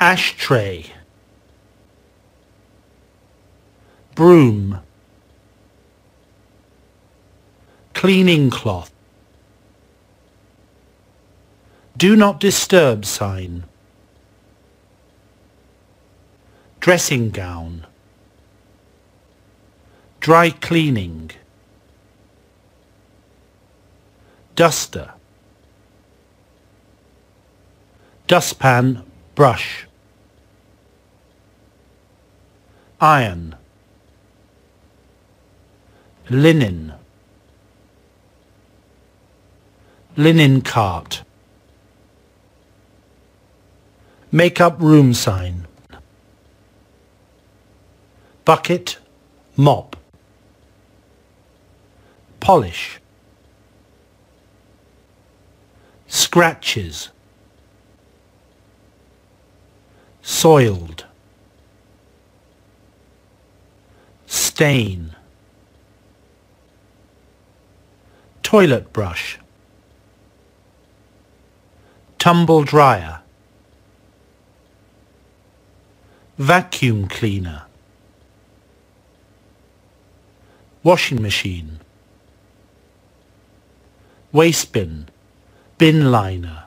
ashtray broom cleaning cloth do not disturb sign dressing gown dry cleaning duster dustpan brush iron, linen, linen cart, make-up room sign, bucket, mop, polish, scratches, soiled, stain toilet brush tumble dryer vacuum cleaner washing machine waste bin bin liner